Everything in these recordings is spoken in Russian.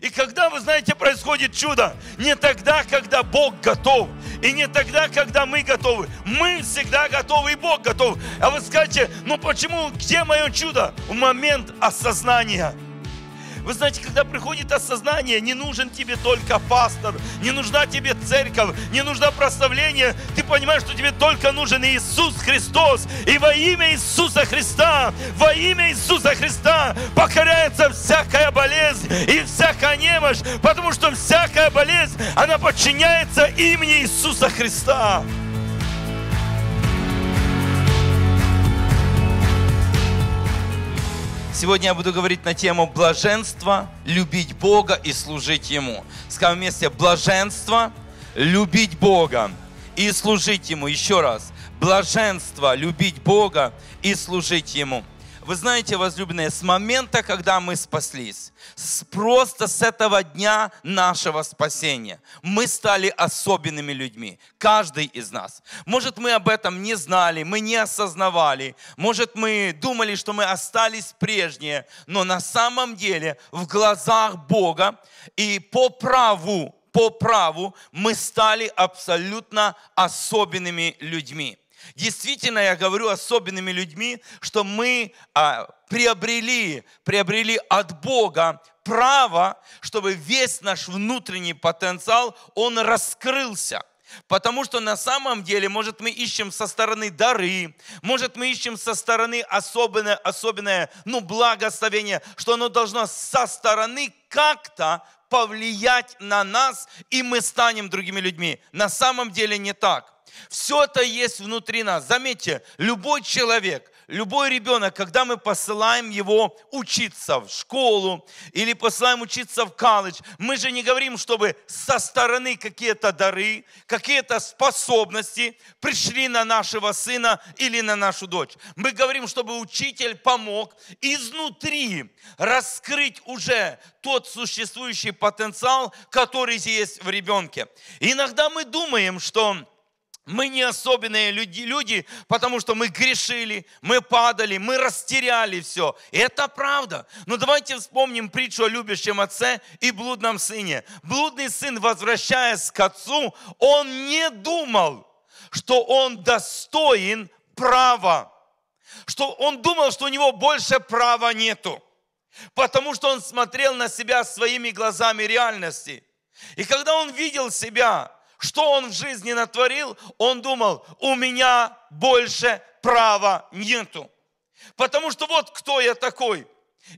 И когда, вы знаете, происходит чудо, не тогда, когда Бог готов, и не тогда, когда мы готовы. Мы всегда готовы, и Бог готов. А вы скажете, ну почему, где мое чудо? В момент осознания – вы знаете, когда приходит осознание, не нужен тебе только пастор, не нужна тебе церковь, не нужна прославление. Ты понимаешь, что тебе только нужен Иисус Христос. И во имя Иисуса Христа, во имя Иисуса Христа покоряется всякая болезнь и всякая немощь, потому что всякая болезнь, она подчиняется имени Иисуса Христа. Сегодня я буду говорить на тему блаженства, любить Бога и служить Ему. Скажем вместе, блаженство, любить Бога и служить Ему. Еще раз, блаженство, любить Бога и служить Ему. Вы знаете, возлюбленные, с момента, когда мы спаслись, просто с этого дня нашего спасения. Мы стали особенными людьми, каждый из нас. Может, мы об этом не знали, мы не осознавали, может, мы думали, что мы остались прежние, но на самом деле в глазах Бога и по праву, по праву мы стали абсолютно особенными людьми. Действительно, я говорю особенными людьми, что мы а, приобрели, приобрели от Бога право, чтобы весь наш внутренний потенциал, он раскрылся. Потому что на самом деле, может, мы ищем со стороны дары, может, мы ищем со стороны особенное, особенное ну, благословение, что оно должно со стороны как-то повлиять на нас, и мы станем другими людьми. На самом деле не так. Все это есть внутри нас. Заметьте, любой человек, любой ребенок, когда мы посылаем его учиться в школу или посылаем учиться в колледж, мы же не говорим, чтобы со стороны какие-то дары, какие-то способности пришли на нашего сына или на нашу дочь. Мы говорим, чтобы учитель помог изнутри раскрыть уже тот существующий потенциал, который есть в ребенке. иногда мы думаем, что мы не особенные люди, люди, потому что мы грешили, мы падали, мы растеряли все. это правда. Но давайте вспомним притчу о любящем отце и блудном сыне. Блудный сын, возвращаясь к отцу, он не думал, что он достоин права. Что он думал, что у него больше права нету. Потому что он смотрел на себя своими глазами реальности. И когда он видел себя, что он в жизни натворил, он думал, у меня больше права нету. Потому что вот кто я такой.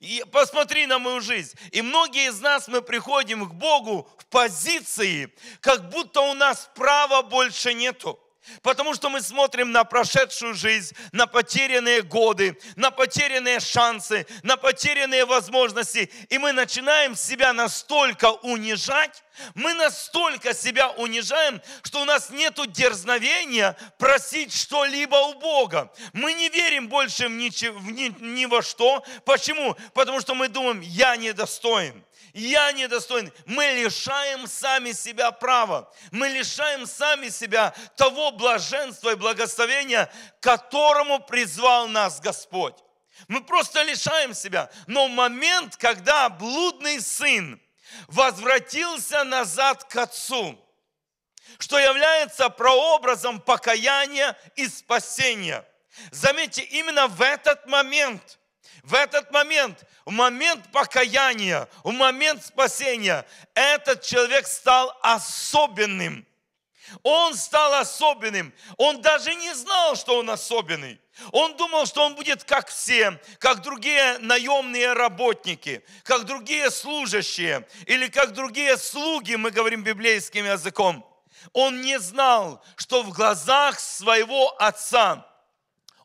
И посмотри на мою жизнь. И многие из нас мы приходим к Богу в позиции, как будто у нас права больше нету. Потому что мы смотрим на прошедшую жизнь, на потерянные годы, на потерянные шансы, на потерянные возможности. И мы начинаем себя настолько унижать, мы настолько себя унижаем, что у нас нет дерзновения просить что-либо у Бога. Мы не верим больше в ни, в ни, ни во что. Почему? Потому что мы думаем, я недостоин я недостоин. Мы лишаем сами себя права. Мы лишаем сами себя того блаженства и благословения, которому призвал нас Господь. Мы просто лишаем себя. Но момент, когда блудный сын возвратился назад к отцу, что является прообразом покаяния и спасения. Заметьте, именно в этот момент – в этот момент, в момент покаяния, в момент спасения, этот человек стал особенным. Он стал особенным. Он даже не знал, что он особенный. Он думал, что он будет как все, как другие наемные работники, как другие служащие или как другие слуги, мы говорим библейским языком. Он не знал, что в глазах своего отца –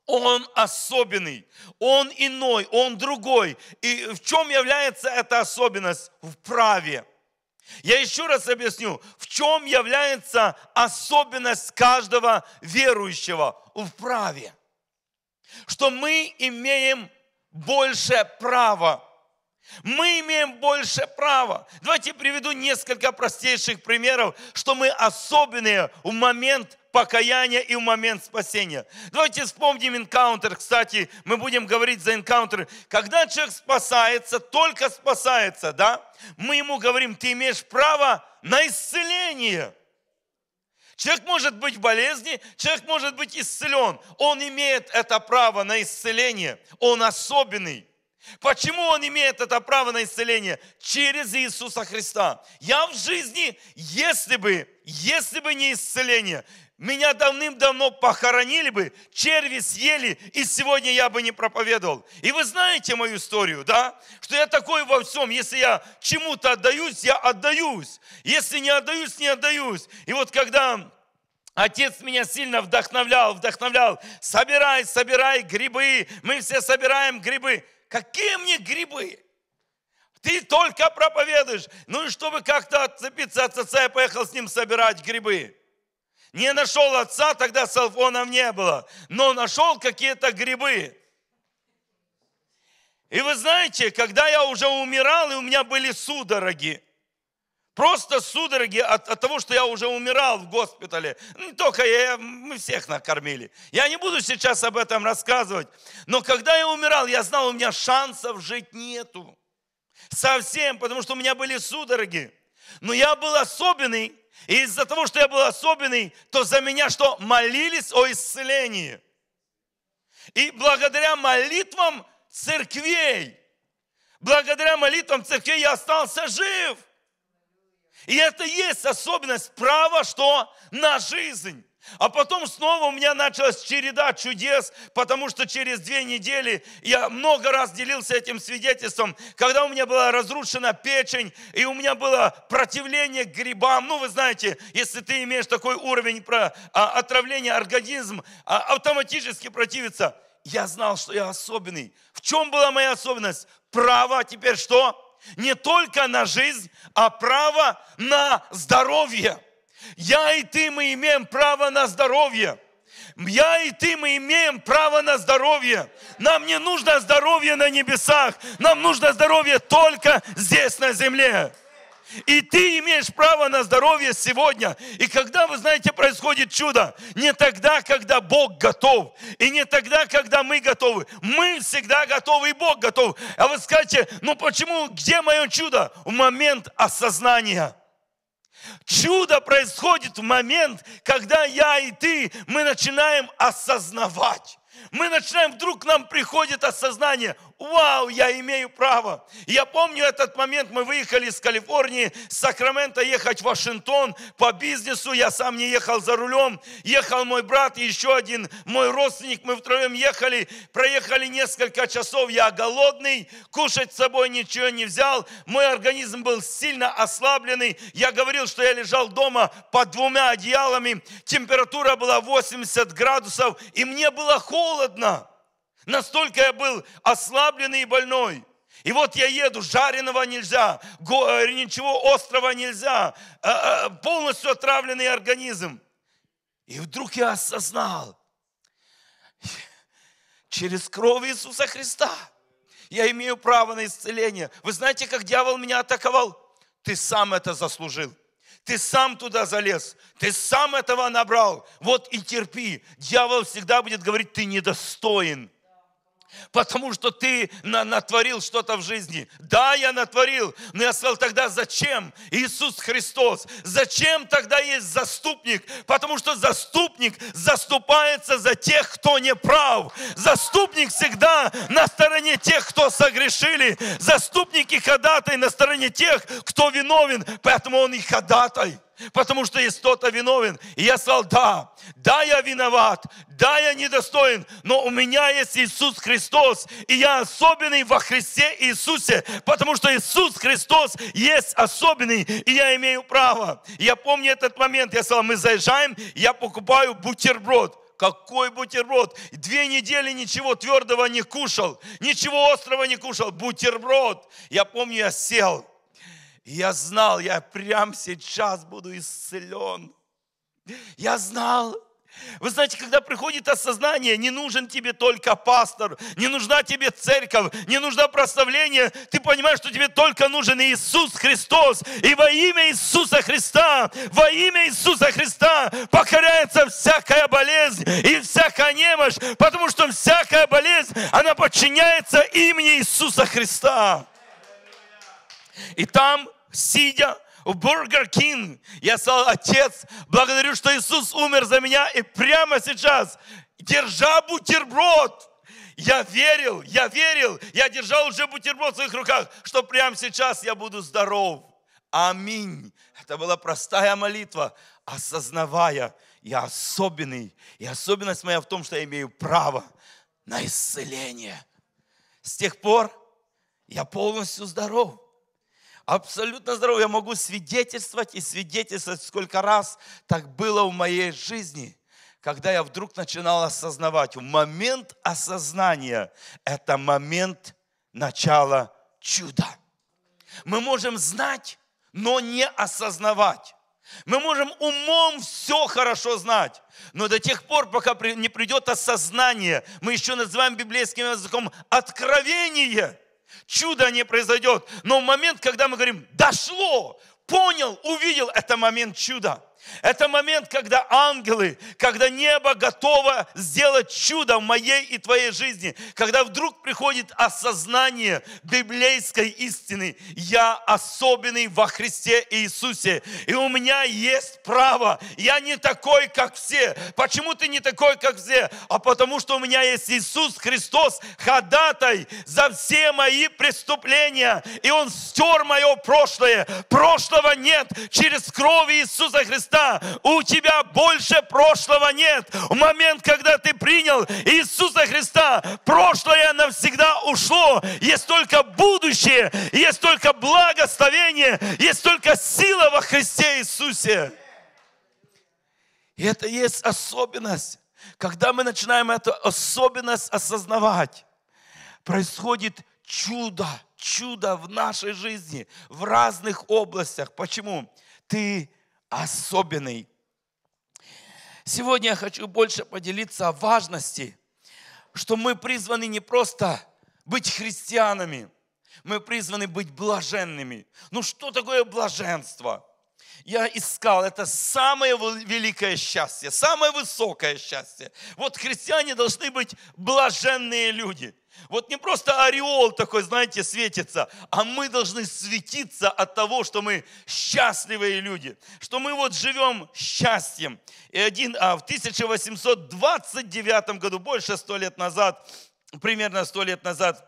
он особенный, он иной, он другой. И в чем является эта особенность? В праве. Я еще раз объясню, в чем является особенность каждого верующего в праве. Что мы имеем больше права мы имеем больше права. Давайте приведу несколько простейших примеров, что мы особенные в момент покаяния и в момент спасения. Давайте вспомним энкаунтер. Кстати, мы будем говорить за энкаунтер. Когда человек спасается, только спасается, да, мы ему говорим, ты имеешь право на исцеление. Человек может быть в болезни, человек может быть исцелен. Он имеет это право на исцеление. Он особенный. Почему он имеет это право на исцеление? Через Иисуса Христа. Я в жизни, если бы, если бы не исцеление, меня давным-давно похоронили бы, черви съели, и сегодня я бы не проповедовал. И вы знаете мою историю, да? Что я такой во всем. Если я чему-то отдаюсь, я отдаюсь. Если не отдаюсь, не отдаюсь. И вот когда Отец меня сильно вдохновлял, вдохновлял. Собирай, собирай грибы. Мы все собираем грибы какие мне грибы? Ты только проповедуешь. Ну и чтобы как-то отцепиться от отца, я поехал с ним собирать грибы. Не нашел отца, тогда салфонов не было, но нашел какие-то грибы. И вы знаете, когда я уже умирал, и у меня были судороги, Просто судороги от, от того, что я уже умирал в госпитале. Не только я, я, мы всех накормили. Я не буду сейчас об этом рассказывать. Но когда я умирал, я знал, у меня шансов жить нету. Совсем, потому что у меня были судороги. Но я был особенный. И из-за того, что я был особенный, то за меня что? Молились о исцелении. И благодаря молитвам церквей, благодаря молитвам церквей я остался жив. И это есть особенность права, что на жизнь. А потом снова у меня началась череда чудес, потому что через две недели я много раз делился этим свидетельством, когда у меня была разрушена печень, и у меня было противление к грибам. Ну, вы знаете, если ты имеешь такой уровень про, а, отравление организм а, автоматически противится. Я знал, что я особенный. В чем была моя особенность? Право теперь что? не только на жизнь, а право на здоровье. Я и ты, мы имеем право на здоровье. Я и ты, мы имеем право на здоровье. Нам не нужно здоровье на небесах. Нам нужно здоровье только здесь, на земле. И ты имеешь право на здоровье сегодня. И когда, вы знаете, происходит чудо, не тогда, когда Бог готов, и не тогда, когда мы готовы. Мы всегда готовы, и Бог готов. А вы скажете, ну почему, где мое чудо? В момент осознания. Чудо происходит в момент, когда я и ты, мы начинаем осознавать. Мы начинаем, вдруг к нам приходит осознание, вау, я имею право. Я помню этот момент, мы выехали из Калифорнии, с Сакрамента ехать в Вашингтон по бизнесу, я сам не ехал за рулем, ехал мой брат и еще один мой родственник, мы втроем ехали, проехали несколько часов, я голодный, кушать с собой ничего не взял, мой организм был сильно ослабленный, я говорил, что я лежал дома под двумя одеялами, температура была 80 градусов, и мне было холодно, голодно. Настолько я был ослабленный и больной. И вот я еду, жареного нельзя, э, ничего острого нельзя, э, э, полностью отравленный организм. И вдруг я осознал, через кровь Иисуса Христа я имею право на исцеление. Вы знаете, как дьявол меня атаковал? Ты сам это заслужил. Ты сам туда залез, ты сам этого набрал. Вот и терпи. Дьявол всегда будет говорить, ты недостоин потому что ты на, натворил что-то в жизни. Да, я натворил, но я сказал тогда, зачем Иисус Христос? Зачем тогда есть заступник? Потому что заступник заступается за тех, кто не прав. Заступник всегда на стороне тех, кто согрешили. Заступник и ходатай на стороне тех, кто виновен, поэтому он и ходатай потому что есть кто-то виновен. И я сказал, да, да, я виноват, да, я недостоин, но у меня есть Иисус Христос, и я особенный во Христе Иисусе, потому что Иисус Христос есть особенный, и я имею право. я помню этот момент, я сказал, мы заезжаем, я покупаю бутерброд какой бутерброд. Две недели ничего твердого не кушал, ничего острого не кушал, бутерброд. Я помню, я сел, я знал, я прямо сейчас буду исцелен. Я знал, вы знаете, когда приходит осознание, не нужен тебе только пастор, не нужна тебе церковь, не нужна прославление, ты понимаешь, что тебе только нужен Иисус Христос. И во имя Иисуса Христа, во имя Иисуса Христа покоряется всякая болезнь и всякая немощь, потому что всякая болезнь, она подчиняется имени Иисуса Христа. И там сидя в Бургер Кинг, я сказал, Отец, благодарю, что Иисус умер за меня, и прямо сейчас, держа бутерброд, я верил, я верил, я держал уже бутерброд в своих руках, что прямо сейчас я буду здоров. Аминь. Это была простая молитва, осознавая, я особенный. И особенность моя в том, что я имею право на исцеление. С тех пор я полностью здоров абсолютно здоров. Я могу свидетельствовать и свидетельствовать, сколько раз так было в моей жизни, когда я вдруг начинал осознавать. Момент осознания – это момент начала чуда. Мы можем знать, но не осознавать. Мы можем умом все хорошо знать, но до тех пор, пока не придет осознание, мы еще называем библейским языком откровение – чудо не произойдет. Но момент, когда мы говорим, дошло, понял, увидел, это момент чуда. Это момент, когда ангелы, когда небо готово сделать чудо в моей и твоей жизни, когда вдруг приходит осознание библейской истины. Я особенный во Христе Иисусе, и у меня есть право. Я не такой, как все. Почему ты не такой, как все? А потому что у меня есть Иисус Христос, ходатай за все мои преступления, и Он стер мое прошлое. Прошлого нет через кровь Иисуса Христа Христа, у тебя больше прошлого нет. В момент, когда ты принял Иисуса Христа, прошлое навсегда ушло. Есть только будущее, есть только благословение, есть только сила во Христе Иисусе. И это есть особенность. Когда мы начинаем эту особенность осознавать, происходит чудо, чудо в нашей жизни, в разных областях. Почему? Ты особенный. Сегодня я хочу больше поделиться о важности, что мы призваны не просто быть христианами, мы призваны быть блаженными. Ну что такое блаженство? Я искал, это самое великое счастье, самое высокое счастье. Вот христиане должны быть блаженные люди – вот не просто ореол такой, знаете, светится, а мы должны светиться от того, что мы счастливые люди, что мы вот живем счастьем. И один, а в 1829 году, больше сто лет назад, примерно сто лет назад,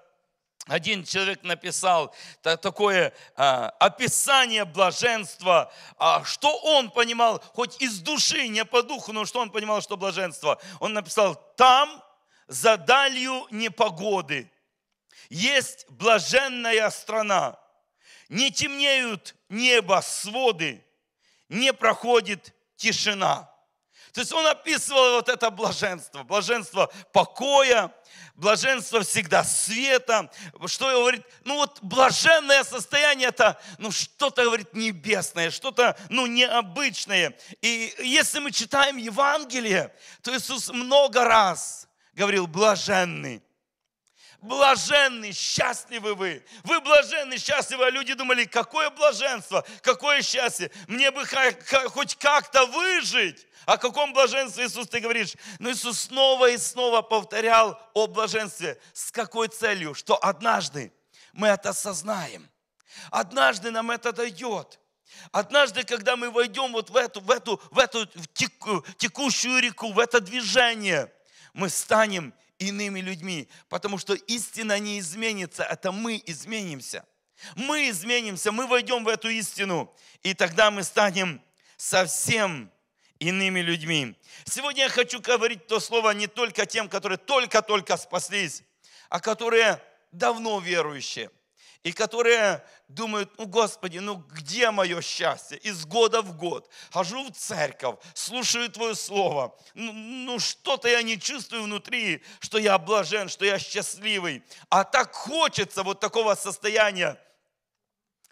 один человек написал такое а, описание блаженства, а, что он понимал, хоть из души, не по духу, но что он понимал, что блаженство. Он написал, там за далью непогоды. Есть блаженная страна. Не темнеют небо, своды, не проходит тишина. То есть он описывал вот это блаженство, блаженство покоя, блаженство всегда света. Что он говорит? Ну вот блаженное состояние это, ну что-то, говорит, небесное, что-то, ну, необычное. И если мы читаем Евангелие, то Иисус много раз говорил, блаженный. Блаженны, счастливы вы. Вы блаженны, счастливы. А люди думали, какое блаженство, какое счастье. Мне бы хоть как-то выжить. О каком блаженстве Иисус ты говоришь? Но Иисус снова и снова повторял о блаженстве. С какой целью? Что однажды мы это осознаем. Однажды нам это дает. Однажды, когда мы войдем вот в эту, в эту, в эту в теку, текущую реку, в это движение – мы станем иными людьми, потому что истина не изменится, это мы изменимся. Мы изменимся, мы войдем в эту истину, и тогда мы станем совсем иными людьми. Сегодня я хочу говорить то слово не только тем, которые только-только спаслись, а которые давно верующие, и которые думают, ну, Господи, ну, где мое счастье? Из года в год хожу в церковь, слушаю Твое Слово. Ну, ну что-то я не чувствую внутри, что я блажен, что я счастливый. А так хочется вот такого состояния.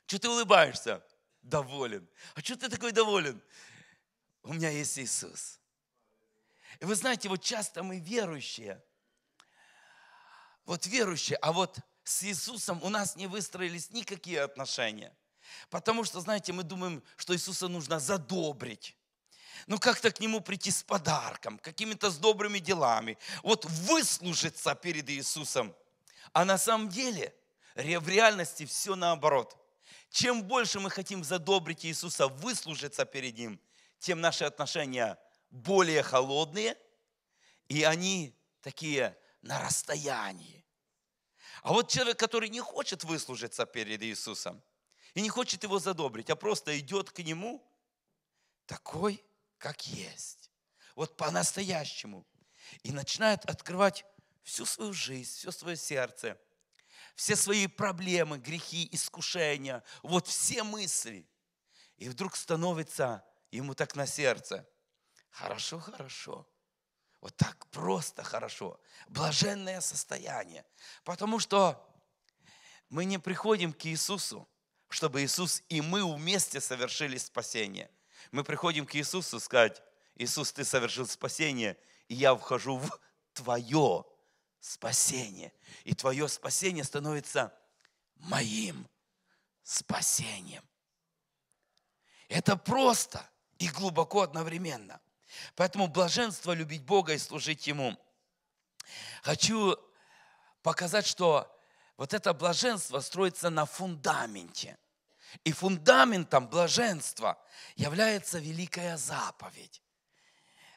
Чего ты улыбаешься? Доволен. А что ты такой доволен? У меня есть Иисус. И вы знаете, вот часто мы верующие, вот верующие, а вот с Иисусом у нас не выстроились никакие отношения. Потому что, знаете, мы думаем, что Иисуса нужно задобрить. Ну как-то к нему прийти с подарком, какими-то с добрыми делами. Вот выслужиться перед Иисусом. А на самом деле, в реальности все наоборот. Чем больше мы хотим задобрить Иисуса, выслужиться перед Ним, тем наши отношения более холодные, и они такие на расстоянии. А вот человек, который не хочет выслужиться перед Иисусом и не хочет его задобрить, а просто идет к нему такой, как есть. Вот по-настоящему. И начинает открывать всю свою жизнь, все свое сердце, все свои проблемы, грехи, искушения, вот все мысли. И вдруг становится ему так на сердце. Хорошо, хорошо. Вот так просто хорошо. Блаженное состояние. Потому что мы не приходим к Иисусу, чтобы Иисус и мы вместе совершили спасение. Мы приходим к Иисусу сказать, Иисус, ты совершил спасение, и я вхожу в твое спасение. И твое спасение становится моим спасением. Это просто и глубоко одновременно. Поэтому блаженство любить Бога и служить Ему. Хочу показать, что вот это блаженство строится на фундаменте. И фундаментом блаженства является великая заповедь.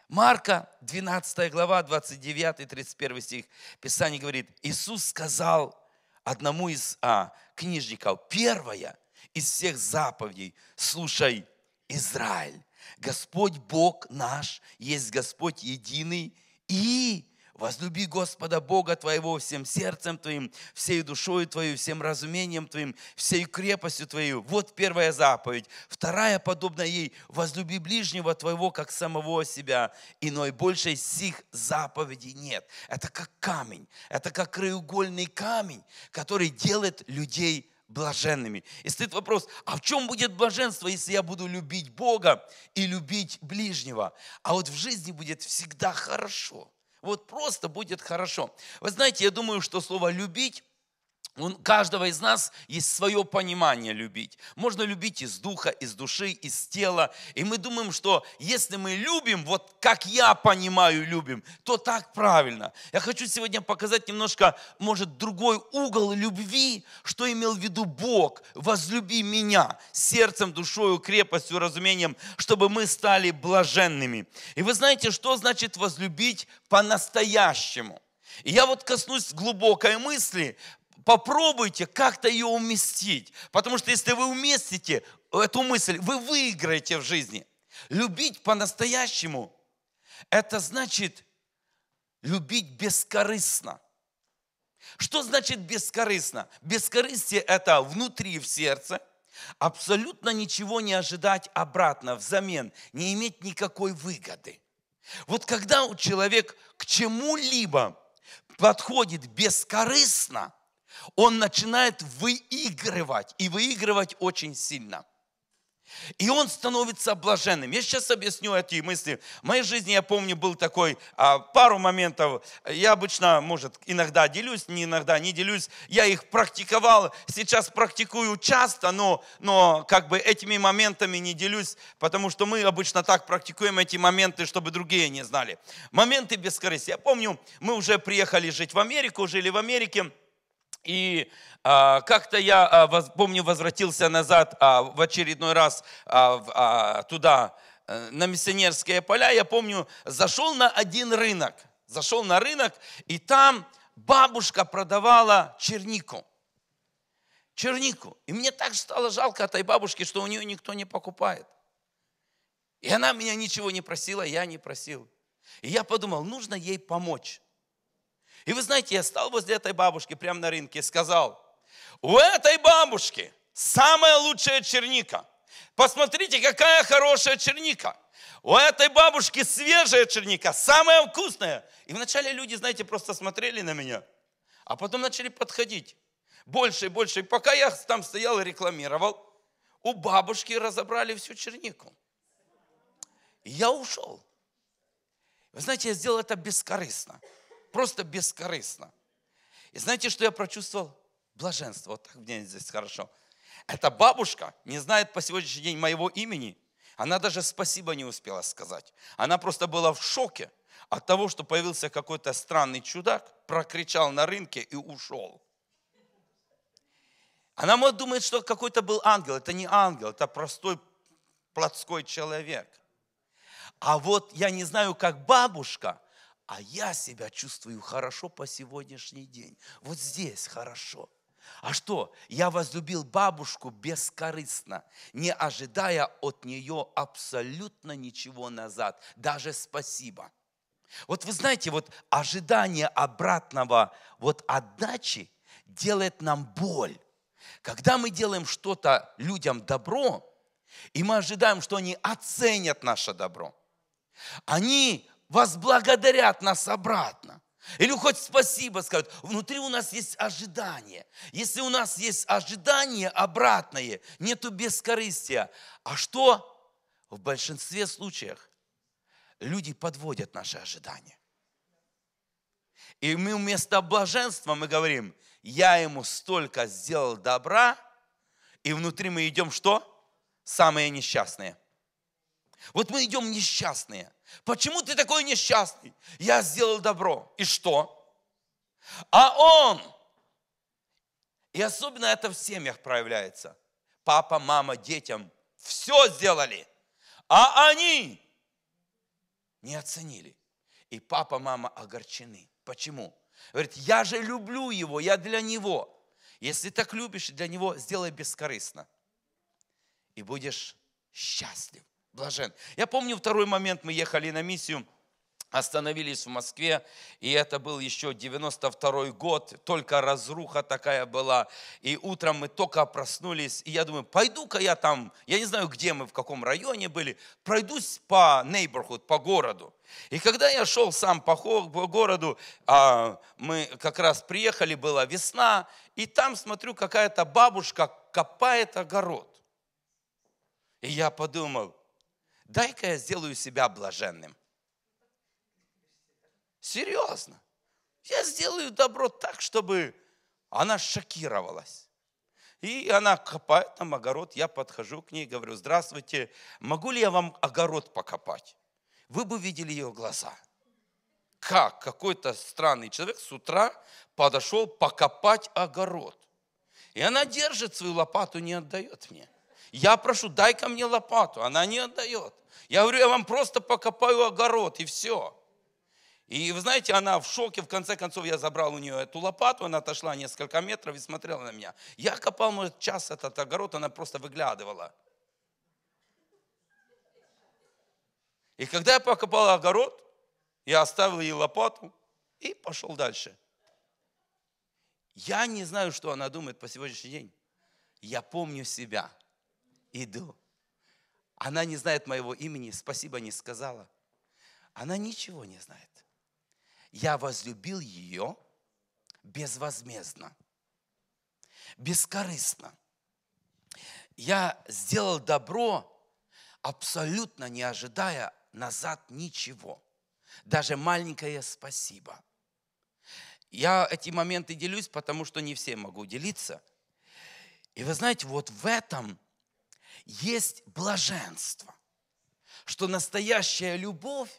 Марка, 12 глава, 29-31 стих, Писание говорит, Иисус сказал одному из а, книжников, первая из всех заповедей, слушай, Израиль, Господь Бог наш, есть Господь единый, и возлюби Господа Бога твоего всем сердцем твоим, всей душою твоей, всем разумением твоим, всей крепостью твоей. Вот первая заповедь. Вторая, подобна ей, возлюби ближнего твоего, как самого себя. Иной больше сих заповедей нет. Это как камень, это как краеугольный камень, который делает людей блаженными. И стоит вопрос, а в чем будет блаженство, если я буду любить Бога и любить ближнего? А вот в жизни будет всегда хорошо. Вот просто будет хорошо. Вы знаете, я думаю, что слово «любить» у каждого из нас есть свое понимание любить. Можно любить из духа, из души, из тела. И мы думаем, что если мы любим, вот как я понимаю, любим, то так правильно. Я хочу сегодня показать немножко, может, другой угол любви, что имел в виду Бог. Возлюби меня сердцем, душою, крепостью, разумением, чтобы мы стали блаженными. И вы знаете, что значит возлюбить по-настоящему? И я вот коснусь глубокой мысли, попробуйте как-то ее уместить. Потому что если вы уместите эту мысль, вы выиграете в жизни. Любить по-настоящему – это значит любить бескорыстно. Что значит бескорыстно? Бескорыстие – это внутри, в сердце, абсолютно ничего не ожидать обратно, взамен, не иметь никакой выгоды. Вот когда человек к чему-либо подходит бескорыстно – он начинает выигрывать, и выигрывать очень сильно. И он становится блаженным. Я сейчас объясню эти мысли. В моей жизни, я помню, был такой а, пару моментов. Я обычно, может, иногда делюсь, не иногда не делюсь. Я их практиковал, сейчас практикую часто, но, но как бы этими моментами не делюсь, потому что мы обычно так практикуем эти моменты, чтобы другие не знали. Моменты бескорыстия. Я помню, мы уже приехали жить в Америку, жили в Америке. И а, как-то я, а, помню, возвратился назад а, в очередной раз а, а, туда, э, на миссионерские поля. Я помню, зашел на один рынок. Зашел на рынок, и там бабушка продавала чернику. Чернику. И мне так стало жалко этой бабушки, что у нее никто не покупает. И она меня ничего не просила, я не просил. И я подумал, нужно ей помочь. И вы знаете, я стал возле этой бабушки прямо на рынке и сказал, у этой бабушки самая лучшая черника. Посмотрите, какая хорошая черника. У этой бабушки свежая черника, самая вкусная. И вначале люди, знаете, просто смотрели на меня, а потом начали подходить. Больше и больше. И пока я там стоял и рекламировал, у бабушки разобрали всю чернику. И я ушел. Вы знаете, я сделал это бескорыстно просто бескорыстно. И знаете, что я прочувствовал? Блаженство. Вот так мне здесь хорошо. Эта бабушка не знает по сегодняшний день моего имени. Она даже спасибо не успела сказать. Она просто была в шоке от того, что появился какой-то странный чудак, прокричал на рынке и ушел. Она может думать, что какой-то был ангел. Это не ангел, это простой плотской человек. А вот я не знаю, как бабушка, а я себя чувствую хорошо по сегодняшний день. Вот здесь хорошо. А что? Я возлюбил бабушку бескорыстно, не ожидая от нее абсолютно ничего назад, даже спасибо. Вот вы знаете, вот ожидание обратного вот отдачи делает нам боль. Когда мы делаем что-то людям добро, и мы ожидаем, что они оценят наше добро, они возблагодарят нас обратно. Или хоть спасибо скажут. Внутри у нас есть ожидание. Если у нас есть ожидание обратное, нету бескорыстия. А что в большинстве случаев? Люди подводят наши ожидания. И мы вместо блаженства мы говорим, я ему столько сделал добра, и внутри мы идем что? Самые несчастные. Вот мы идем несчастные – Почему ты такой несчастный? Я сделал добро. И что? А он, и особенно это в семьях проявляется, папа, мама, детям все сделали, а они не оценили. И папа, мама огорчены. Почему? Говорит, я же люблю его, я для него. Если так любишь для него, сделай бескорыстно. И будешь счастлив блажен. Я помню второй момент, мы ехали на миссию, остановились в Москве, и это был еще 92 год, только разруха такая была, и утром мы только проснулись, и я думаю, пойду-ка я там, я не знаю, где мы, в каком районе были, пройдусь по нейборхуд, по городу. И когда я шел сам по городу, а, мы как раз приехали, была весна, и там, смотрю, какая-то бабушка копает огород. И я подумал, дай-ка я сделаю себя блаженным. Серьезно. Я сделаю добро так, чтобы она шокировалась. И она копает там огород, я подхожу к ней, говорю, здравствуйте, могу ли я вам огород покопать? Вы бы видели ее глаза. Как какой-то странный человек с утра подошел покопать огород. И она держит свою лопату, не отдает мне. Я прошу, дай ко мне лопату. Она не отдает. Я говорю, я вам просто покопаю огород и все. И вы знаете, она в шоке, в конце концов я забрал у нее эту лопату, она отошла несколько метров и смотрела на меня. Я копал, может, час этот огород, она просто выглядывала. И когда я покопал огород, я оставил ей лопату и пошел дальше. Я не знаю, что она думает по сегодняшний день. Я помню себя – иду. Она не знает моего имени, спасибо не сказала. Она ничего не знает. Я возлюбил ее безвозмездно, бескорыстно. Я сделал добро, абсолютно не ожидая назад ничего. Даже маленькое спасибо. Я эти моменты делюсь, потому что не все могу делиться. И вы знаете, вот в этом – есть блаженство, что настоящая любовь,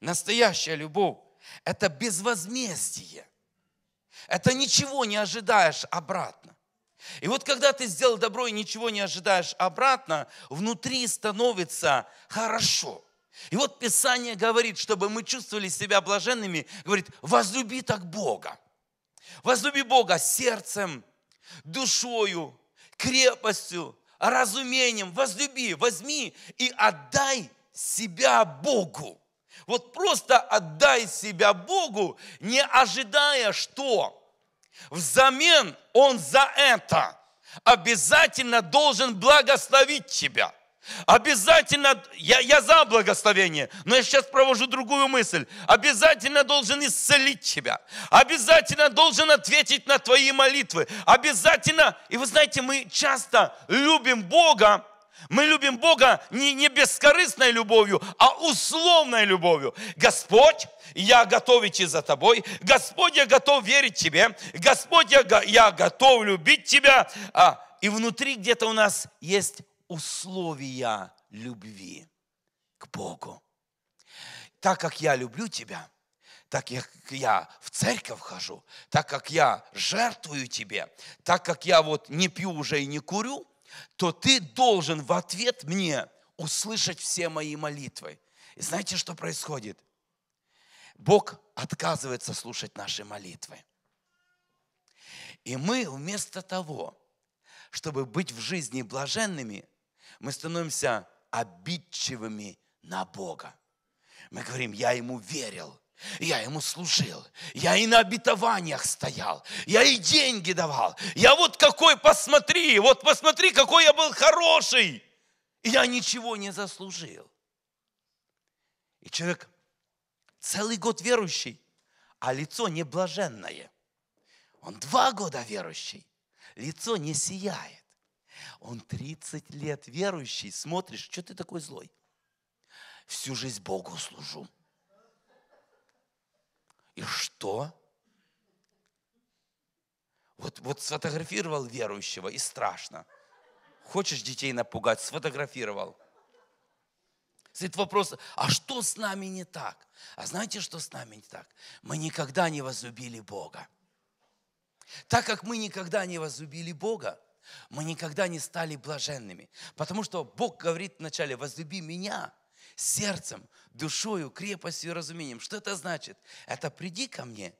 настоящая любовь – это безвозмездие. Это ничего не ожидаешь обратно. И вот когда ты сделал добро и ничего не ожидаешь обратно, внутри становится хорошо. И вот Писание говорит, чтобы мы чувствовали себя блаженными, говорит, возлюби так Бога. Возлюби Бога сердцем, душою, крепостью, разумением, возлюби, возьми и отдай себя Богу. Вот просто отдай себя Богу, не ожидая, что взамен Он за это обязательно должен благословить тебя – Обязательно, я, я за благословение, но я сейчас провожу другую мысль. Обязательно должен исцелить тебя. Обязательно должен ответить на твои молитвы. Обязательно, и вы знаете, мы часто любим Бога, мы любим Бога не, не бескорыстной любовью, а условной любовью. Господь, я готов идти за тобой. Господь, я готов верить тебе. Господь, я, я готов любить тебя. А, и внутри где-то у нас есть условия любви к Богу. Так как я люблю тебя, так как я в церковь хожу, так как я жертвую тебе, так как я вот не пью уже и не курю, то ты должен в ответ мне услышать все мои молитвы. И знаете, что происходит? Бог отказывается слушать наши молитвы. И мы вместо того, чтобы быть в жизни блаженными, мы становимся обидчивыми на Бога. Мы говорим, я ему верил, я ему служил, я и на обетованиях стоял, я и деньги давал. Я вот какой, посмотри, вот посмотри, какой я был хороший. И я ничего не заслужил. И человек целый год верующий, а лицо не блаженное. Он два года верующий, лицо не сияет. Он 30 лет верующий, смотришь, что ты такой злой? Всю жизнь Богу служу. И что? Вот, вот сфотографировал верующего, и страшно. Хочешь детей напугать, сфотографировал. Стоит вопрос, а что с нами не так? А знаете, что с нами не так? Мы никогда не возлюбили Бога. Так как мы никогда не возлюбили Бога, мы никогда не стали блаженными. Потому что Бог говорит вначале, возлюби меня сердцем, душою, крепостью и разумением. Что это значит? Это приди ко мне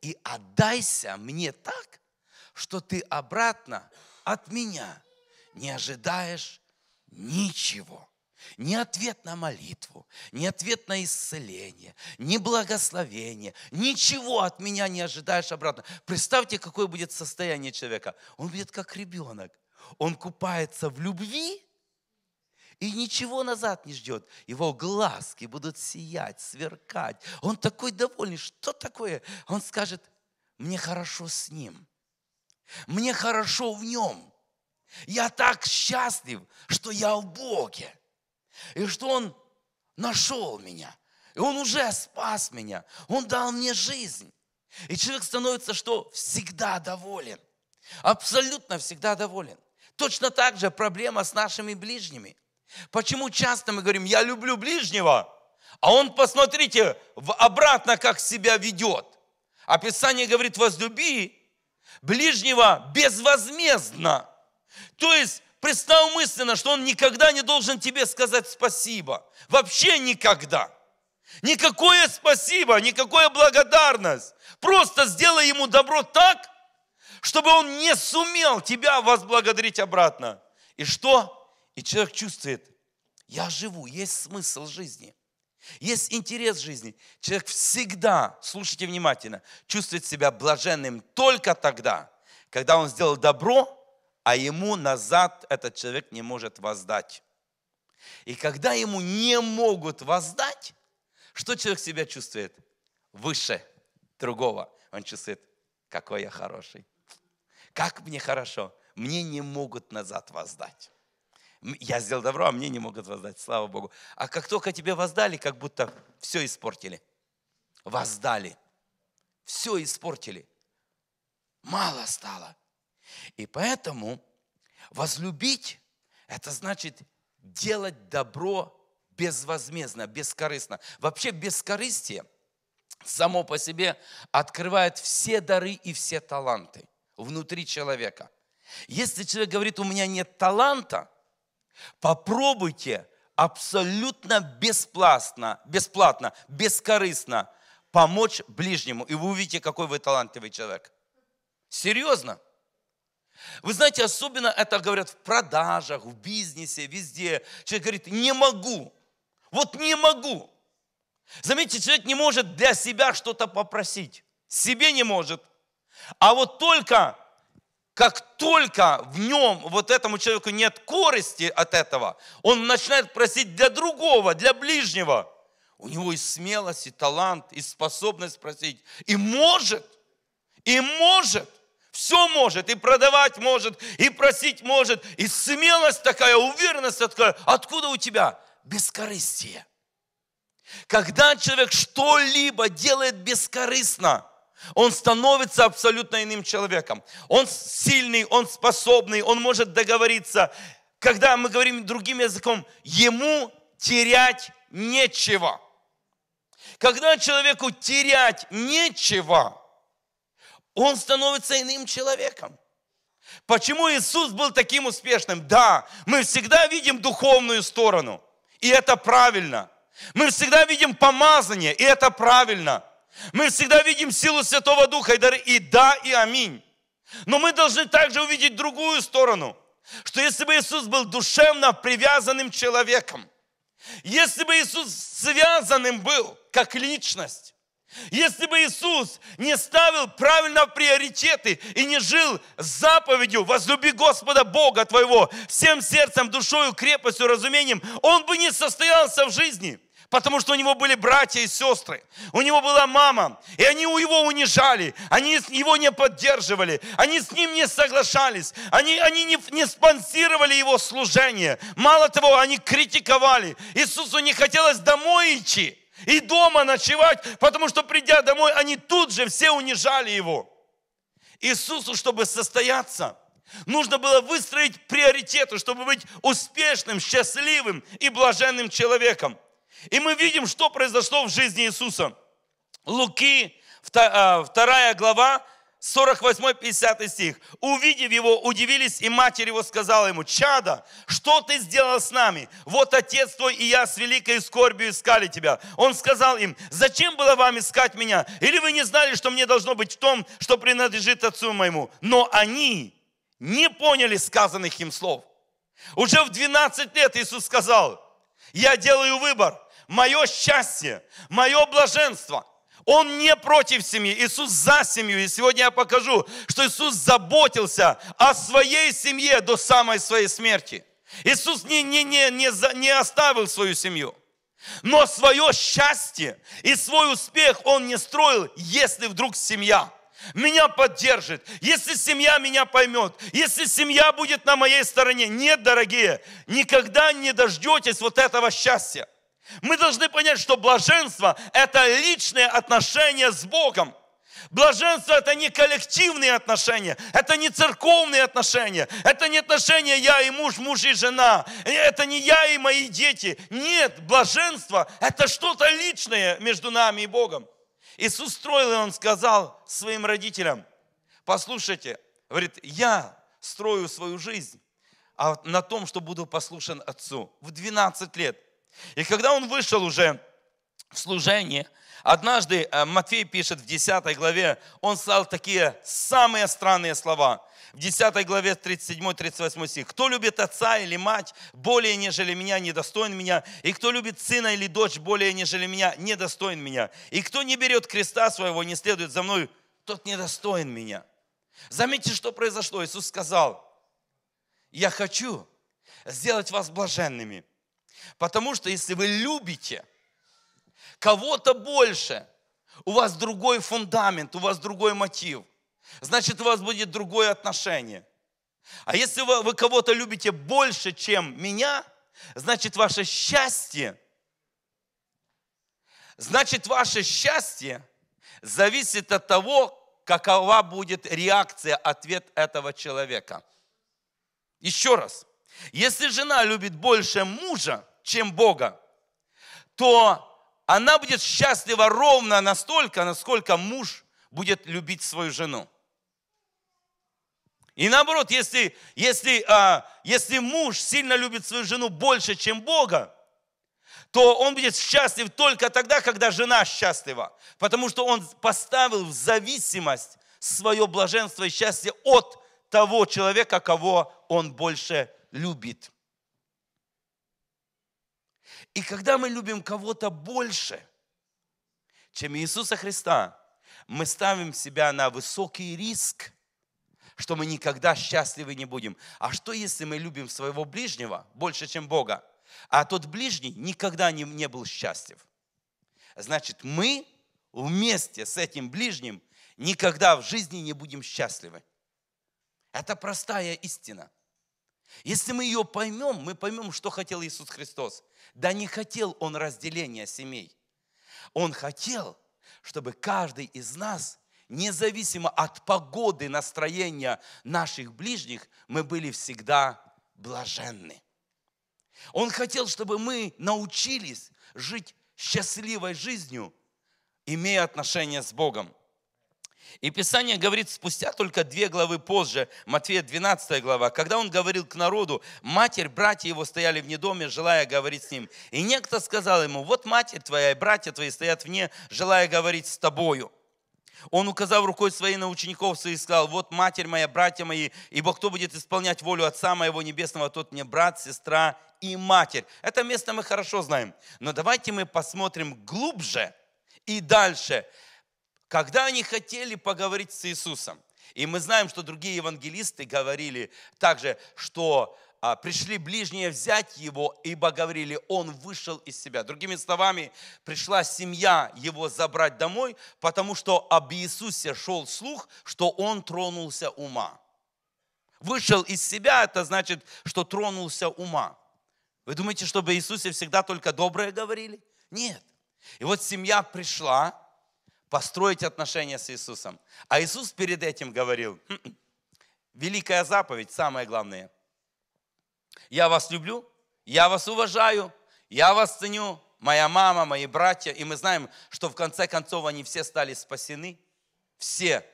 и отдайся мне так, что ты обратно от меня не ожидаешь ничего. Ни ответ на молитву, ни ответ на исцеление, ни благословение, ничего от меня не ожидаешь обратно. Представьте, какое будет состояние человека. Он будет как ребенок. Он купается в любви и ничего назад не ждет. Его глазки будут сиять, сверкать. Он такой довольный. Что такое? Он скажет, мне хорошо с ним. Мне хорошо в нем. Я так счастлив, что я в Боге и что Он нашел меня, и Он уже спас меня, Он дал мне жизнь. И человек становится, что всегда доволен, абсолютно всегда доволен. Точно так же проблема с нашими ближними. Почему часто мы говорим, я люблю ближнего, а он, посмотрите, обратно как себя ведет. Описание говорит, возлюби ближнего безвозмездно. То есть представь мысленно, что он никогда не должен тебе сказать спасибо. Вообще никогда. Никакое спасибо, никакая благодарность. Просто сделай ему добро так, чтобы он не сумел тебя возблагодарить обратно. И что? И человек чувствует, я живу, есть смысл жизни, есть интерес жизни. Человек всегда, слушайте внимательно, чувствует себя блаженным только тогда, когда он сделал добро а ему назад этот человек не может воздать. И когда ему не могут воздать, что человек себя чувствует? Выше другого. Он чувствует, какой я хороший. Как мне хорошо. Мне не могут назад воздать. Я сделал добро, а мне не могут воздать, слава Богу. А как только тебе воздали, как будто все испортили. Воздали. Все испортили. Мало стало. И поэтому возлюбить – это значит делать добро безвозмездно, бескорыстно. Вообще бескорыстие само по себе открывает все дары и все таланты внутри человека. Если человек говорит, у меня нет таланта, попробуйте абсолютно бесплатно, бесплатно, бескорыстно помочь ближнему, и вы увидите, какой вы талантливый человек. Серьезно. Вы знаете, особенно это говорят в продажах, в бизнесе, везде. Человек говорит, не могу. Вот не могу. Заметьте, человек не может для себя что-то попросить. Себе не может. А вот только, как только в нем, вот этому человеку нет корости от этого, он начинает просить для другого, для ближнего. У него и смелость, и талант, и способность просить. И может, и может все может, и продавать может, и просить может, и смелость такая, уверенность такая. Откуда у тебя? Бескорыстие. Когда человек что-либо делает бескорыстно, он становится абсолютно иным человеком. Он сильный, он способный, он может договориться. Когда мы говорим другим языком, ему терять нечего. Когда человеку терять нечего, он становится иным человеком. Почему Иисус был таким успешным? Да, мы всегда видим духовную сторону, и это правильно. Мы всегда видим помазание, и это правильно. Мы всегда видим силу Святого Духа, и, дары, и да, и аминь. Но мы должны также увидеть другую сторону, что если бы Иисус был душевно привязанным человеком, если бы Иисус связанным был как личность, если бы Иисус не ставил правильно приоритеты и не жил заповедью «Возлюби Господа Бога твоего всем сердцем, душою, крепостью, разумением», он бы не состоялся в жизни – потому что у него были братья и сестры, у него была мама, и они его унижали, они его не поддерживали, они с ним не соглашались, они, они не, не спонсировали его служение. Мало того, они критиковали. Иисусу не хотелось домой идти и дома ночевать, потому что придя домой, они тут же все унижали его. Иисусу, чтобы состояться, нужно было выстроить приоритеты, чтобы быть успешным, счастливым и блаженным человеком. И мы видим, что произошло в жизни Иисуса. Луки, 2 а, глава, 48-50 стих. «Увидев его, удивились, и матерь его сказала ему, «Чада, что ты сделал с нами? Вот отец твой и я с великой скорбью искали тебя». Он сказал им, «Зачем было вам искать меня? Или вы не знали, что мне должно быть в том, что принадлежит отцу моему?» Но они не поняли сказанных им слов. Уже в 12 лет Иисус сказал, «Я делаю выбор, мое счастье, мое блаженство – он не против семьи, Иисус за семью. И сегодня я покажу, что Иисус заботился о своей семье до самой своей смерти. Иисус не, не, не, не, за, не оставил свою семью. Но свое счастье и свой успех он не строил, если вдруг семья меня поддержит, если семья меня поймет, если семья будет на моей стороне. Нет, дорогие, никогда не дождетесь вот этого счастья. Мы должны понять, что блаженство – это личное отношение с Богом. Блаженство – это не коллективные отношения, это не церковные отношения, это не отношения я и муж, муж и жена, это не я и мои дети. Нет, блаженство – это что-то личное между нами и Богом. Иисус строил, и Он сказал своим родителям, послушайте, говорит, я строю свою жизнь, а на том, что буду послушен Отцу. В 12 лет – и когда он вышел уже в служение, однажды э, Матфей пишет в 10 главе, он сказал такие самые странные слова. В 10 главе 37-38 стих. «Кто любит отца или мать более, нежели меня, недостоин меня, и кто любит сына или дочь более, нежели меня, недостоин меня, и кто не берет креста своего, не следует за мною, тот недостоин меня». Заметьте, что произошло. Иисус сказал, «Я хочу сделать вас блаженными, Потому что если вы любите кого-то больше, у вас другой фундамент, у вас другой мотив. Значит, у вас будет другое отношение. А если вы, вы кого-то любите больше, чем меня, значит, ваше счастье, значит, ваше счастье зависит от того, какова будет реакция, ответ этого человека. Еще раз. Если жена любит больше мужа, чем Бога, то она будет счастлива ровно настолько, насколько муж будет любить свою жену. И наоборот, если, если, а, если муж сильно любит свою жену больше, чем Бога, то он будет счастлив только тогда, когда жена счастлива. Потому что он поставил в зависимость свое блаженство и счастье от того человека, кого он больше любит. И когда мы любим кого-то больше, чем Иисуса Христа, мы ставим себя на высокий риск, что мы никогда счастливы не будем. А что, если мы любим своего ближнего больше, чем Бога, а тот ближний никогда не, не был счастлив? Значит, мы вместе с этим ближним никогда в жизни не будем счастливы. Это простая истина. Если мы ее поймем, мы поймем, что хотел Иисус Христос. Да не хотел он разделения семей. Он хотел, чтобы каждый из нас, независимо от погоды, настроения наших ближних, мы были всегда блаженны. Он хотел, чтобы мы научились жить счастливой жизнью, имея отношения с Богом. И Писание говорит, спустя только две главы позже, Матфея 12 глава, когда он говорил к народу, матерь, братья его стояли вне доме, желая говорить с ним. И некто сказал ему, вот матерь твоя и братья твои стоят вне, желая говорить с тобою. Он, указав рукой своей на учеников своих, сказал, вот матерь моя, братья мои, ибо кто будет исполнять волю Отца моего Небесного, тот мне брат, сестра и матерь. Это место мы хорошо знаем. Но давайте мы посмотрим глубже и дальше. Когда они хотели поговорить с Иисусом, и мы знаем, что другие евангелисты говорили также, что а, пришли ближние взять его, ибо говорили, он вышел из себя. Другими словами, пришла семья его забрать домой, потому что об Иисусе шел слух, что он тронулся ума. Вышел из себя, это значит, что тронулся ума. Вы думаете, чтобы Иисусе всегда только доброе говорили? Нет. И вот семья пришла, построить отношения с Иисусом. А Иисус перед этим говорил, «М-м, великая заповедь, самое главное. Я вас люблю, я вас уважаю, я вас ценю, моя мама, мои братья. И мы знаем, что в конце концов они все стали спасены. Все.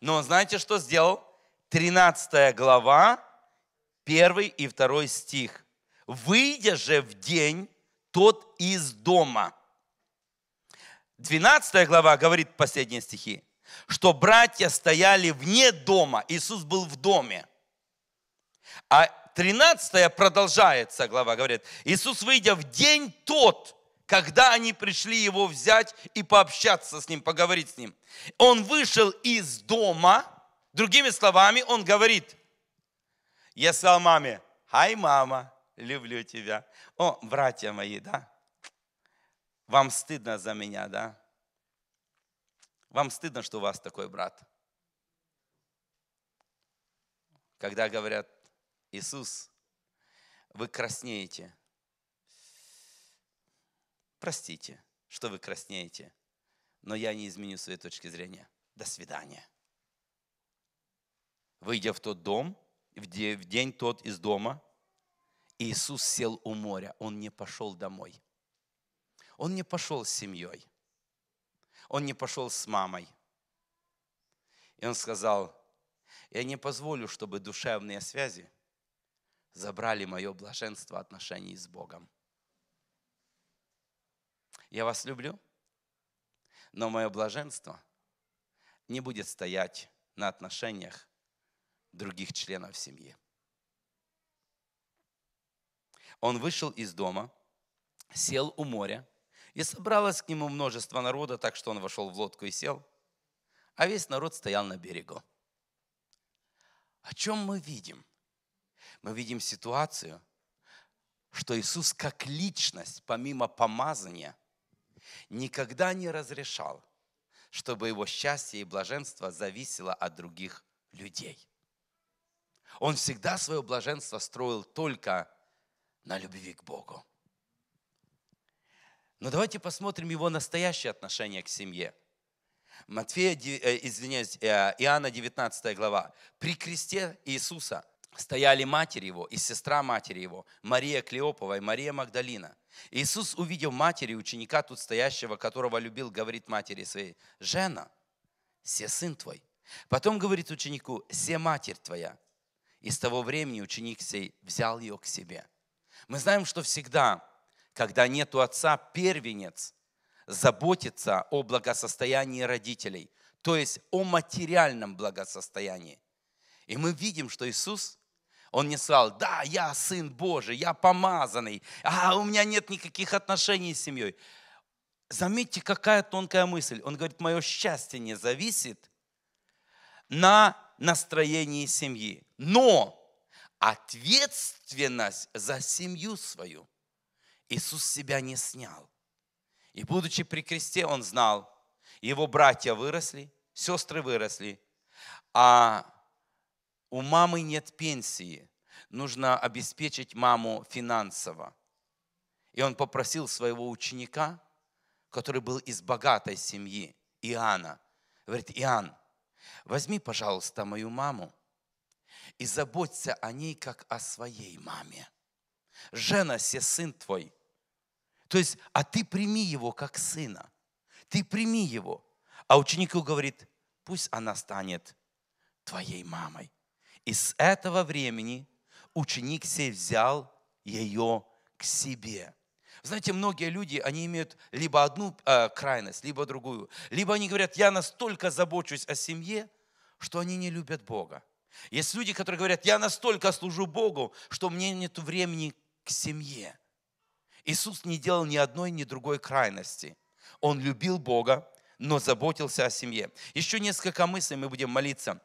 Но знаете, что сделал? 13 глава, 1 и 2 стих. «Выйдя же в день, тот из дома». 12 глава говорит последние стихи, что братья стояли вне дома, Иисус был в доме. А 13 продолжается глава, говорит, Иисус, выйдя в день тот, когда они пришли его взять и пообщаться с ним, поговорить с ним. Он вышел из дома, другими словами, он говорит, я сказал маме, хай мама, люблю тебя. О, братья мои, да, вам стыдно за меня, да? Вам стыдно, что у вас такой брат? Когда говорят, Иисус, вы краснеете. Простите, что вы краснеете, но я не изменю своей точки зрения. До свидания. Выйдя в тот дом, в день тот из дома, Иисус сел у моря, он не пошел домой – он не пошел с семьей. Он не пошел с мамой. И он сказал, я не позволю, чтобы душевные связи забрали мое блаженство отношений с Богом. Я вас люблю, но мое блаженство не будет стоять на отношениях других членов семьи. Он вышел из дома, сел у моря – и собралось к нему множество народа, так что он вошел в лодку и сел, а весь народ стоял на берегу. О чем мы видим? Мы видим ситуацию, что Иисус как личность, помимо помазания, никогда не разрешал, чтобы его счастье и блаженство зависело от других людей. Он всегда свое блаженство строил только на любви к Богу. Но давайте посмотрим его настоящее отношение к семье. Матфея, э, извиняюсь, э, Иоанна 19 глава. При кресте Иисуса стояли матерь его и сестра матери его, Мария Клеопова и Мария Магдалина. Иисус, увидел матери ученика тут стоящего, которого любил, говорит матери своей, «Жена, все сын твой». Потом говорит ученику, «Се матерь твоя». И с того времени ученик сей взял ее к себе. Мы знаем, что всегда когда нету отца, первенец заботится о благосостоянии родителей, то есть о материальном благосостоянии. И мы видим, что Иисус, Он не сказал, да, я Сын Божий, я помазанный, а у меня нет никаких отношений с семьей. Заметьте, какая тонкая мысль. Он говорит, мое счастье не зависит на настроении семьи, но ответственность за семью свою – Иисус себя не снял. И будучи при кресте, он знал, его братья выросли, сестры выросли, а у мамы нет пенсии, нужно обеспечить маму финансово. И он попросил своего ученика, который был из богатой семьи, Иоанна, говорит, Иоанн, возьми, пожалуйста, мою маму и заботься о ней, как о своей маме. Жена се сын твой – то есть, а ты прими его как сына. Ты прими его. А ученику говорит, пусть она станет твоей мамой. И с этого времени ученик себе взял ее к себе. Знаете, многие люди, они имеют либо одну э, крайность, либо другую. Либо они говорят, я настолько забочусь о семье, что они не любят Бога. Есть люди, которые говорят, я настолько служу Богу, что мне нет времени к семье. Иисус не делал ни одной, ни другой крайности. Он любил Бога, но заботился о семье. Еще несколько мыслей, мы будем молиться.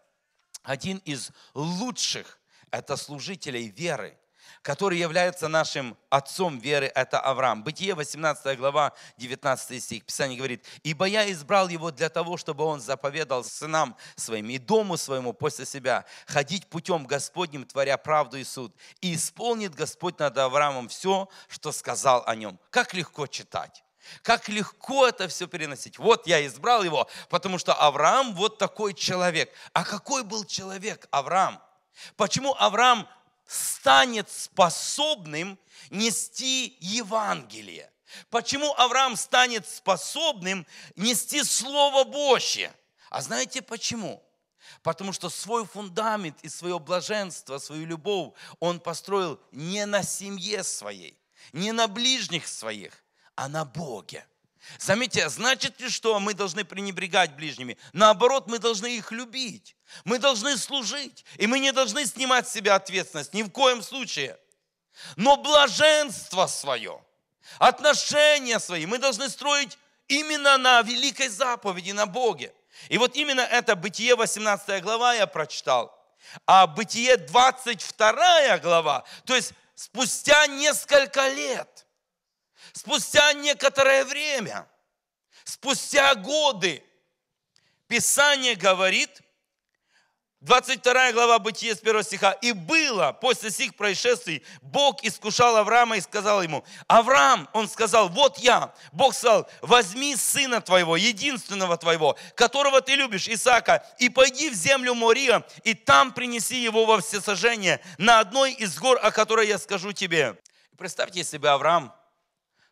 Один из лучших – это служителей веры – который является нашим отцом веры, это Авраам. Бытие, 18 глава, 19 стих. Писание говорит, «Ибо я избрал его для того, чтобы он заповедал сынам своим и дому своему после себя ходить путем Господним, творя правду и суд. И исполнит Господь над Авраамом все, что сказал о нем». Как легко читать. Как легко это все переносить. Вот я избрал его, потому что Авраам вот такой человек. А какой был человек Авраам? Почему Авраам станет способным нести Евангелие. Почему Авраам станет способным нести Слово Божье? А знаете почему? Потому что свой фундамент и свое блаженство, свою любовь он построил не на семье своей, не на ближних своих, а на Боге. Заметьте, а значит ли, что мы должны пренебрегать ближними? Наоборот, мы должны их любить. Мы должны служить. И мы не должны снимать с себя ответственность. Ни в коем случае. Но блаженство свое, отношения свои мы должны строить именно на великой заповеди, на Боге. И вот именно это Бытие 18 глава я прочитал. А Бытие 22 глава, то есть спустя несколько лет – Спустя некоторое время, спустя годы, Писание говорит, 22 глава Бытия, с 1 стиха. «И было после сих происшествий, Бог искушал Авраама и сказал ему, Авраам, он сказал, вот я. Бог сказал, возьми сына твоего, единственного твоего, которого ты любишь, Исаака, и пойди в землю Мория, и там принеси его во всесожжение на одной из гор, о которой я скажу тебе». Представьте, себе бы Авраам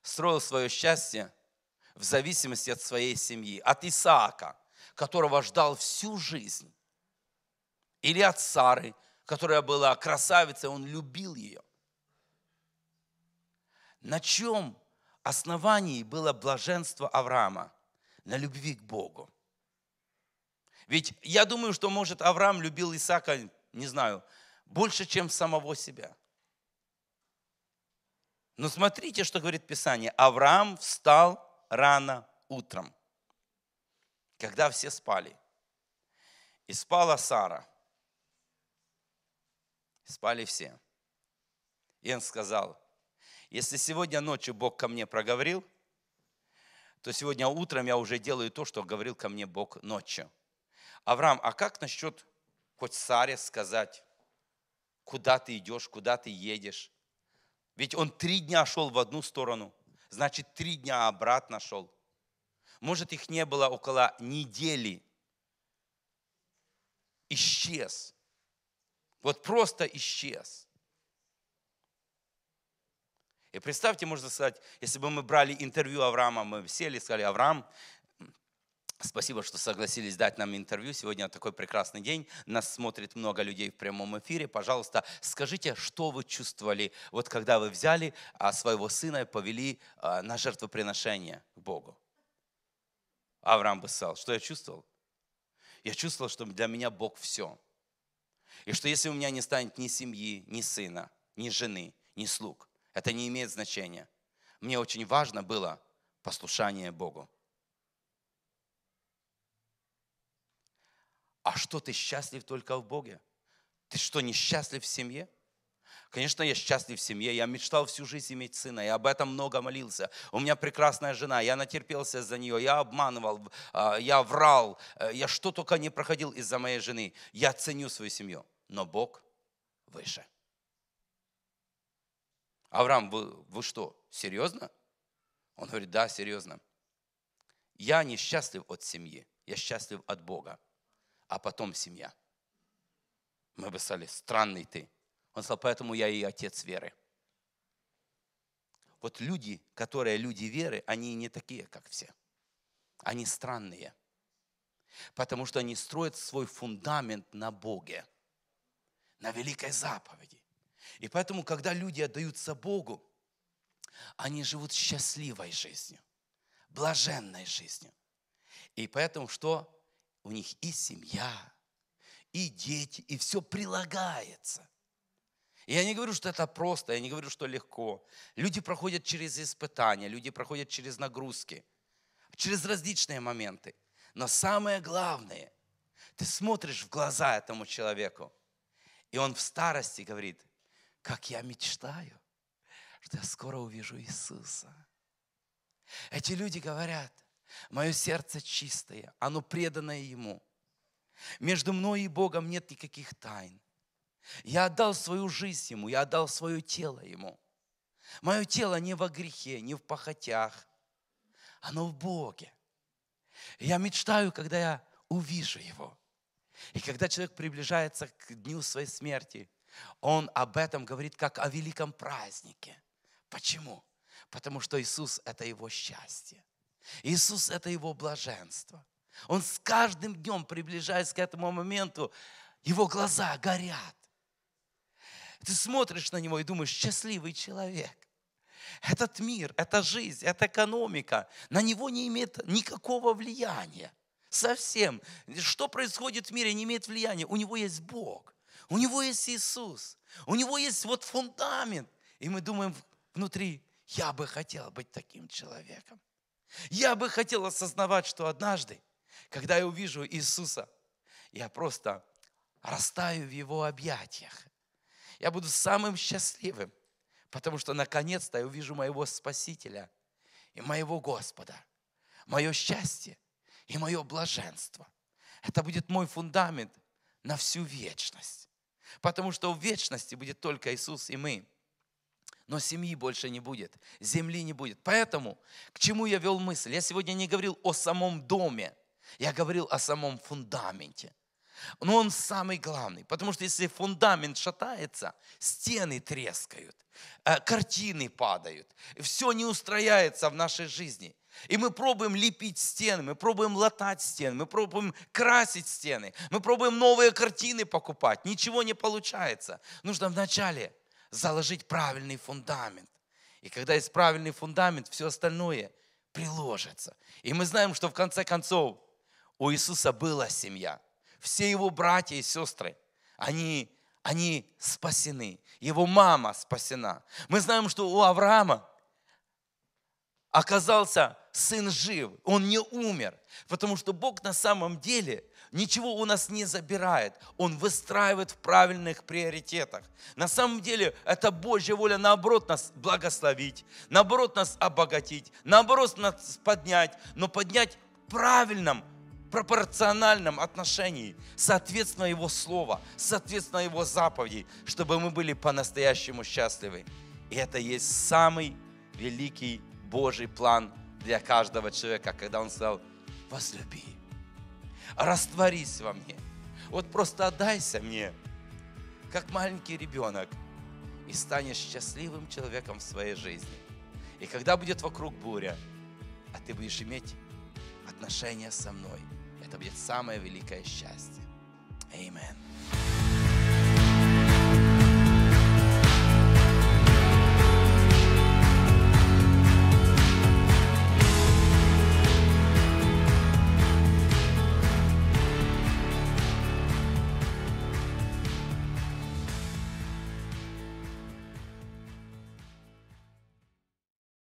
строил свое счастье в зависимости от своей семьи, от Исаака, которого ждал всю жизнь, или от Сары, которая была красавицей, он любил ее. На чем основании было блаженство Авраама? На любви к Богу. Ведь я думаю, что, может, Авраам любил Исаака, не знаю, больше, чем самого себя. Но смотрите, что говорит Писание. Авраам встал рано утром, когда все спали. И спала Сара. Спали все. И он сказал, если сегодня ночью Бог ко мне проговорил, то сегодня утром я уже делаю то, что говорил ко мне Бог ночью. Авраам, а как насчет хоть Саре сказать, куда ты идешь, куда ты едешь? Ведь он три дня шел в одну сторону, значит, три дня обратно шел. Может, их не было около недели. Исчез. Вот просто исчез. И представьте, можно сказать, если бы мы брали интервью Авраама, мы сели и сказали, Авраам, Спасибо, что согласились дать нам интервью. Сегодня такой прекрасный день. Нас смотрит много людей в прямом эфире. Пожалуйста, скажите, что вы чувствовали, вот когда вы взяли а, своего сына и повели а, на жертвоприношение к Богу? Авраам бы сказал, что я чувствовал? Я чувствовал, что для меня Бог все. И что если у меня не станет ни семьи, ни сына, ни жены, ни слуг, это не имеет значения. Мне очень важно было послушание Богу. А что, ты счастлив только в Боге? Ты что, несчастлив в семье? Конечно, я счастлив в семье, я мечтал всю жизнь иметь сына, я об этом много молился. У меня прекрасная жена, я натерпелся за нее, я обманывал, а, я врал, э, я что только не проходил из-за моей жены. Я ценю свою семью, но Бог выше. Авраам, вы, вы что, серьезно? Он говорит, да, серьезно. Я несчастлив от семьи, я счастлив от Бога а потом семья. Мы бы сказали странный ты. Он сказал, поэтому я и отец веры. Вот люди, которые люди веры, они не такие, как все. Они странные. Потому что они строят свой фундамент на Боге, на великой заповеди. И поэтому, когда люди отдаются Богу, они живут счастливой жизнью, блаженной жизнью. И поэтому что у них и семья, и дети, и все прилагается. Я не говорю, что это просто, я не говорю, что легко. Люди проходят через испытания, люди проходят через нагрузки, через различные моменты. Но самое главное, ты смотришь в глаза этому человеку, и он в старости говорит, как я мечтаю, что я скоро увижу Иисуса. Эти люди говорят, Мое сердце чистое, оно преданное Ему. Между мной и Богом нет никаких тайн. Я отдал свою жизнь Ему, я отдал свое тело Ему. Мое тело не во грехе, не в похотях, оно в Боге. И я мечтаю, когда я увижу Его. И когда человек приближается к дню своей смерти, он об этом говорит как о великом празднике. Почему? Потому что Иисус – это его счастье. Иисус – это его блаженство. Он с каждым днем, приближаясь к этому моменту, его глаза горят. Ты смотришь на него и думаешь, счастливый человек. Этот мир, эта жизнь, эта экономика на него не имеет никакого влияния. Совсем. Что происходит в мире, не имеет влияния. У него есть Бог, у него есть Иисус, у него есть вот фундамент. И мы думаем внутри, я бы хотел быть таким человеком. Я бы хотел осознавать, что однажды, когда я увижу Иисуса, я просто растаю в Его объятиях. Я буду самым счастливым, потому что наконец-то я увижу моего Спасителя и моего Господа, мое счастье и мое блаженство. Это будет мой фундамент на всю вечность, потому что в вечности будет только Иисус и мы – но семьи больше не будет, земли не будет. Поэтому к чему я вел мысль? Я сегодня не говорил о самом доме, я говорил о самом фундаменте. Но он самый главный, потому что если фундамент шатается, стены трескают, э, картины падают, все не устрояется в нашей жизни. И мы пробуем лепить стены, мы пробуем латать стены, мы пробуем красить стены, мы пробуем новые картины покупать. Ничего не получается. Нужно вначале заложить правильный фундамент. И когда есть правильный фундамент, все остальное приложится. И мы знаем, что в конце концов у Иисуса была семья. Все его братья и сестры, они, они спасены. Его мама спасена. Мы знаем, что у Авраама оказался сын жив, он не умер, потому что Бог на самом деле – ничего у нас не забирает. Он выстраивает в правильных приоритетах. На самом деле, это Божья воля, наоборот, нас благословить, наоборот, нас обогатить, наоборот, нас поднять, но поднять в правильном, пропорциональном отношении, соответственно Его слово, соответственно Его заповеди, чтобы мы были по-настоящему счастливы. И это есть самый великий Божий план для каждого человека, когда Он сказал, возлюби растворись во мне. Вот просто отдайся мне, как маленький ребенок, и станешь счастливым человеком в своей жизни. И когда будет вокруг буря, а ты будешь иметь отношения со мной, это будет самое великое счастье. Аминь.